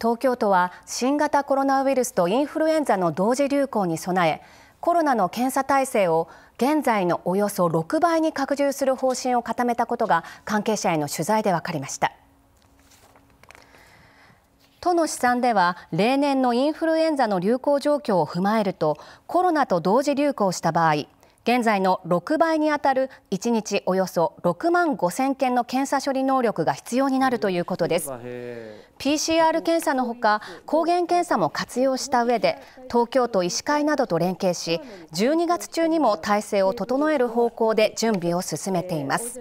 東京都は新型コロナウイルスとインフルエンザの同時流行に備えコロナの検査体制を現在のおよそ6倍に拡充する方針を固めたことが関係者への取材で分かりました都の試算では例年のインフルエンザの流行状況を踏まえるとコロナと同時流行した場合現在の6倍にあたる1日およそ6万5000件の検査処理能力が必要になるということです PCR 検査のほか抗原検査も活用した上で東京都医師会などと連携し12月中にも体制を整える方向で準備を進めています